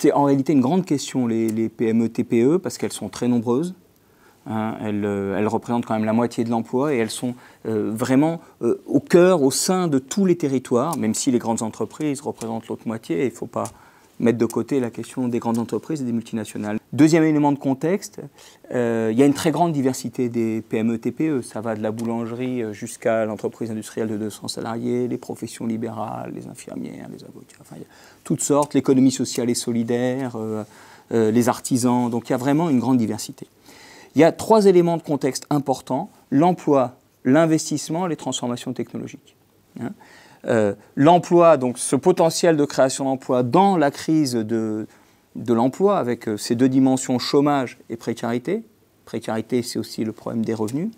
C'est en réalité une grande question, les, PME, TPE, parce qu'elles sont très nombreuses. Hein. Euh, elles, représentent quand même la moitié de l'emploi et elles sont euh, vraiment euh, au cœur, au sein de tous les territoires, même si les grandes entreprises représentent l'autre moitié, il faut pas mettre de côté la question des grandes entreprises et des multinationales. Deuxième élément de contexte, euh, il y a une très grande diversité des PME-TPE. E. Ça va de la boulangerie euh, jusqu'à l'entreprise industrielle de 200 salariés, les professions libérales, les infirmières, les avocats, enfin, toutes sortes, l'économie sociale et solidaire, euh, les artisans. Donc il y a vraiment une grande diversité. Il y a trois éléments de contexte importants l'emploi, l'investissement, les transformations technologiques. Hein. Euh, l'emploi, donc ce potentiel de création d'emploi dans la crise de, de l'emploi, avec euh, ces deux dimensions chômage et précarité. Précarité, c'est aussi le problème des revenus.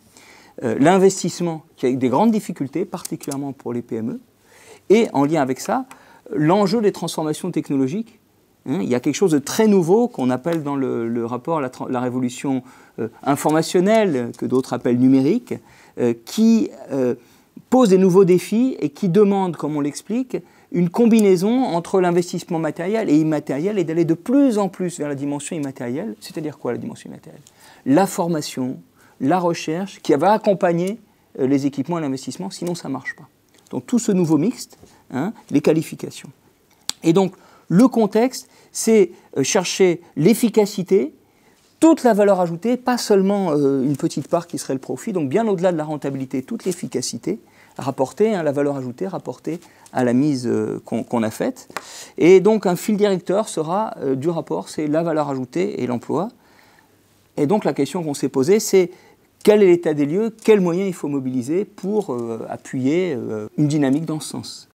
Euh, l'investissement, qui a des grandes difficultés, particulièrement pour les PME. Et en lien avec ça, l'enjeu des transformations technologiques. Hein, il y a quelque chose de très nouveau qu'on appelle dans le, rapport la révolution informationnelle, que d'autres appellent numérique, qui pose des nouveaux défis et qui demande, comme on l'explique, une combinaison entre l'investissement matériel et immatériel et d'aller de plus en plus vers la dimension immatérielle. C'est-à-dire quoi la dimension immatérielle La formation, la recherche qui va accompagner euh, les équipements et l'investissement, sinon ça ne marche pas. Donc tout ce nouveau mixte, hein, les qualifications. Et donc le contexte, c'est euh, chercher l'efficacité, toute la valeur ajoutée, pas seulement euh, une petite part qui serait le profit, donc bien au-delà de la rentabilité, toute l'efficacité rapportée, hein, la valeur ajoutée rapportée à la mise euh, qu'on a faite. Et donc un fil directeur sera euh, du rapport, c'est la valeur ajoutée et l'emploi. Et donc la question qu'on s'est posée, c'est quel est l'état des lieux, quels moyens il faut mobiliser pour appuyer une dynamique dans ce sens.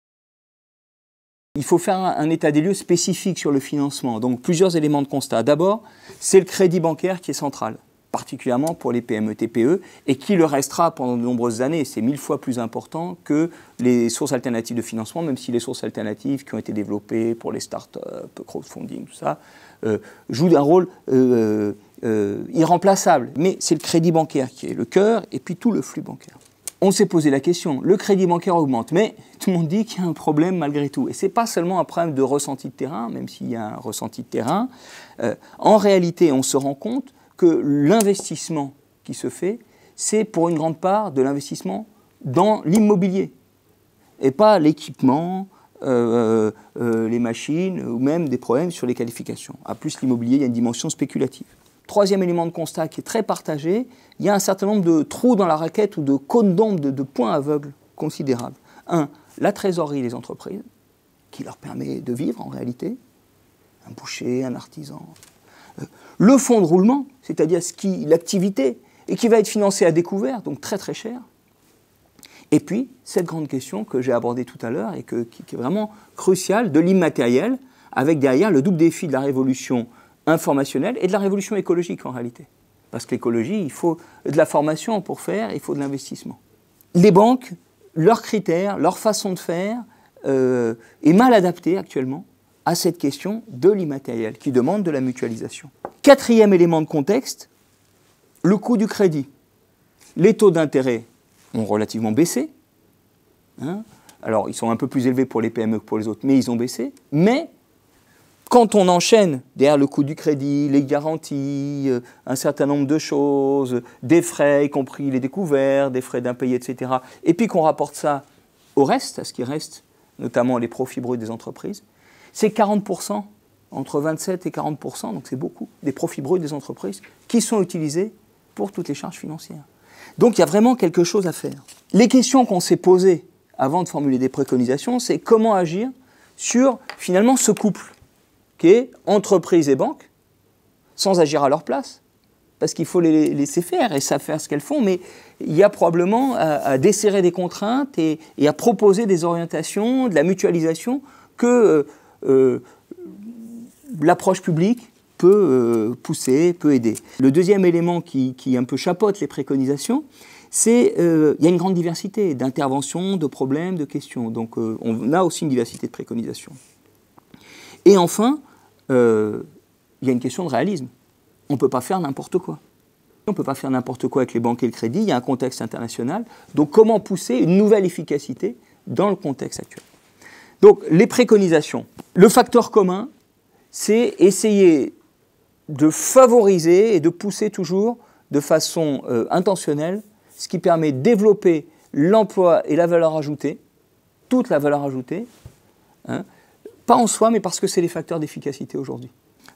Il faut faire un, état des lieux spécifique sur le financement. Donc plusieurs éléments de constat. D'abord, c'est le crédit bancaire qui est central, particulièrement pour les PME-TPE, e, et qui le restera pendant de nombreuses années. C'est mille fois plus important que les sources alternatives de financement, même si les sources alternatives qui ont été développées pour les start-up, crowdfunding, tout ça, euh, jouent un rôle euh, euh, irremplaçable. Mais c'est le crédit bancaire qui est le cœur, et puis tout le flux bancaire on s'est posé la question, le crédit bancaire augmente, mais tout le monde dit qu'il y a un problème malgré tout. Et ce n'est pas seulement un problème de ressenti de terrain, même s'il y a un ressenti de terrain. Euh, en réalité, on se rend compte que l'investissement qui se fait, c'est pour une grande part de l'investissement dans l'immobilier, et pas l'équipement, euh, euh, les machines, ou même des problèmes sur les qualifications. À plus l'immobilier, il y a une dimension spéculative troisième élément de constat qui est très partagé, il y a un certain nombre de trous dans la raquette ou de cônes d'ombre, de, points aveugles considérables. Un, la trésorerie des entreprises, qui leur permet de vivre en réalité, un boucher, un artisan. Euh, le fonds de roulement, c'est-à-dire ce l'activité, et qui va être financé à découvert, donc très très cher. Et puis, cette grande question que j'ai abordée tout à l'heure et qui, qui est vraiment cruciale de l'immatériel, avec derrière le double défi de la révolution informationnelle et de la révolution écologique en réalité. Parce que l'écologie, il faut de la formation pour faire, il faut de l'investissement. Les banques, leurs critères, leur façon de faire euh, est mal adaptée actuellement à cette question de l'immatériel qui demande de la mutualisation. Quatrième élément de contexte, le coût du crédit. Les taux d'intérêt ont relativement baissé. Hein. alors, ils sont un peu plus élevés pour les PME que pour les autres, mais ils ont baissé. Mais quand on enchaîne derrière le coût du crédit, les garanties, euh, un certain nombre de choses, des frais, y compris les découverts, des frais d'impayés, etc., et puis qu'on rapporte ça au reste, à ce qui reste, notamment les profits bruts des entreprises, c'est 40%, entre 27 et 40%, donc c'est beaucoup, des profits bruts des entreprises qui sont utilisés pour toutes les charges financières. Donc il y a vraiment quelque chose à faire. Les questions qu'on s'est posées avant de formuler des préconisations, c'est comment agir sur finalement ce couple qui est entreprises et banques, sans agir à leur place. Parce qu'il faut les laisser faire et savoir faire ce qu'elles font, mais il y a probablement à, desserrer des contraintes et, à proposer des orientations, de la mutualisation que euh, euh, l'approche publique peut euh, pousser, peut aider. Le deuxième élément qui, un peu chapote les préconisations, c'est qu'il il y a une grande diversité d'interventions, de problèmes, de questions. Donc on a aussi une diversité de préconisations. Et enfin, euh, il y a une question de réalisme. On ne peut pas faire n'importe quoi. On ne peut pas faire n'importe quoi avec les banques et le crédit, il y a un contexte international. Donc comment pousser une nouvelle efficacité dans le contexte actuel Donc les préconisations. Le facteur commun, c'est essayer de favoriser et de pousser toujours de façon euh, intentionnelle, ce qui permet de développer l'emploi et la valeur ajoutée, toute la valeur ajoutée, hein, pas en soi, mais parce que c'est les facteurs d'efficacité aujourd'hui.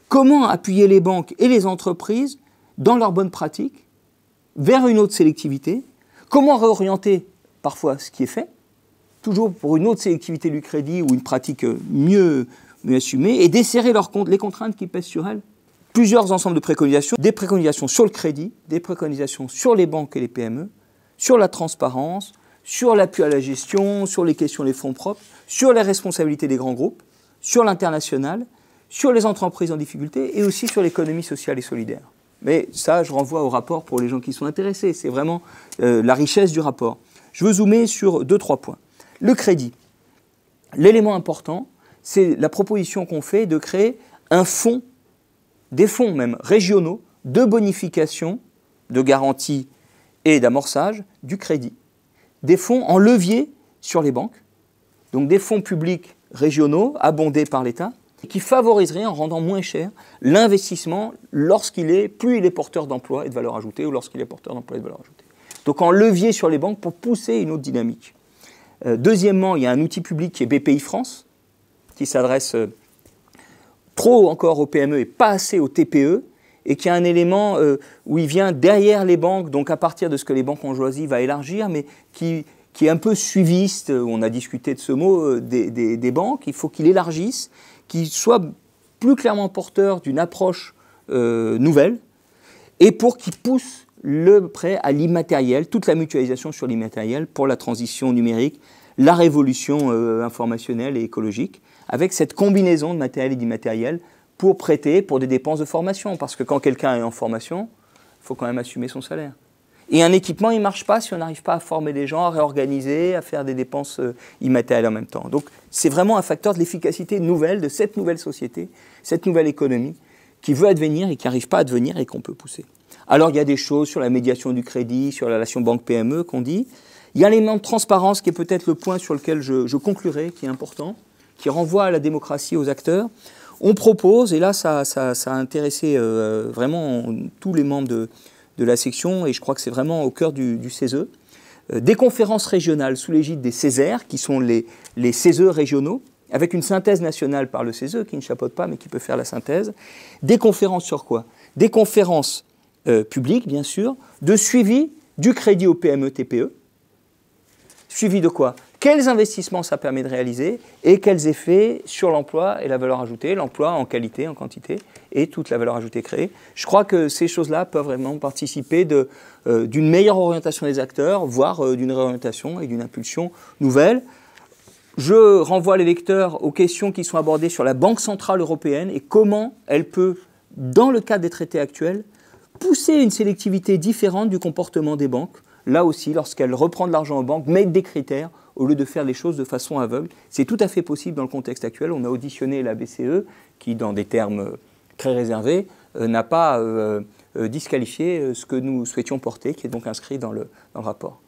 Comment appuyer les banques et les entreprises dans leurs bonnes pratiques vers une autre sélectivité Comment réorienter parfois ce qui est fait, toujours pour une autre sélectivité du crédit ou une pratique euh, mieux, assumée, et desserrer leurs, les contraintes qui pèsent sur elles plusieurs ensembles de préconisations, des préconisations sur le crédit, des préconisations sur les banques et les PME, sur la transparence, sur l'appui à la gestion, sur les questions des fonds propres, sur les responsabilités des grands groupes, sur l'international, sur les entreprises en difficulté et aussi sur l'économie sociale et solidaire. Mais ça, je renvoie au rapport pour les gens qui sont intéressés. C'est vraiment euh, la richesse du rapport. Je veux zoomer sur deux, trois points. Le crédit. L'élément important, c'est la proposition qu'on fait de créer un fonds, des fonds même régionaux, de bonification, de garantie et d'amorçage du crédit. Des fonds en levier sur les banques. Donc des fonds publics régionaux abondés par l'État qui favoriserait en rendant moins cher l'investissement lorsqu'il est, plus il est porteur d'emploi et de valeur ajoutée ou lorsqu'il est porteur d'emploi et de valeur ajoutée. Donc en levier sur les banques pour pousser une autre dynamique. Euh, deuxièmement, il y a un outil public qui est BPI France, qui s'adresse euh, trop encore au PME et pas assez aux TPE, et qui a un élément euh, où il vient derrière les banques, donc à partir de ce que les banques ont choisi, va élargir, mais qui qui est un peu suiviste, on a discuté de ce mot, euh, des, banques. Il faut qu'il élargisse, qu'il soit plus clairement porteur d'une approche euh, nouvelle et pour qu'il pousse le prêt à l'immatériel, toute la mutualisation sur l'immatériel pour la transition numérique, la révolution euh, informationnelle et écologique, avec cette combinaison de matériel et d'immatériel pour prêter pour des dépenses de formation. Parce que quand quelqu'un est en formation, il faut quand même assumer son salaire. Et un équipement, il ne marche pas si on n'arrive pas à former des gens, à réorganiser, à faire des dépenses euh, immatérielles en même temps. Donc c'est vraiment un facteur de l'efficacité nouvelle de cette nouvelle société, cette nouvelle économie qui veut advenir et qui n'arrive pas à advenir et qu'on peut pousser. Alors il y a des choses sur la médiation du crédit, sur la relation banque-PME qu'on dit. Il y a l'élément de transparence qui est peut-être le point sur lequel je, conclurai, qui est important, qui renvoie à la démocratie, aux acteurs. On propose, et là ça, a intéressé euh, vraiment tous les membres de, de la section, et je crois que c'est vraiment au cœur du, CESE. Euh, des conférences régionales sous l'égide des CESER, qui sont les, les CESE régionaux, avec une synthèse nationale par le CESE, qui ne chapeaute pas, mais qui peut faire la synthèse. Des conférences sur quoi Des conférences euh, publiques, bien sûr, de suivi du crédit au PME-TPE. E. Suivi de quoi quels investissements ça permet de réaliser et quels effets sur l'emploi et la valeur ajoutée, l'emploi en qualité, en quantité et toute la valeur ajoutée créée. Je crois que ces choses-là peuvent vraiment participer euh, d'une meilleure orientation des acteurs, voire euh, d'une réorientation et d'une impulsion nouvelle. Je renvoie les lecteurs aux questions qui sont abordées sur la Banque centrale européenne et comment elle peut, dans le cadre des traités actuels, pousser une sélectivité différente du comportement des banques. Là aussi, lorsqu'elle reprend de l'argent aux banques, mettre des critères au lieu de faire les choses de façon aveugle. C'est tout à fait possible dans le contexte actuel. On a auditionné la BCE, qui, dans des termes euh, très réservés, euh, n'a pas euh, disqualifié ce que nous souhaitions porter, qui est donc inscrit dans le rapport.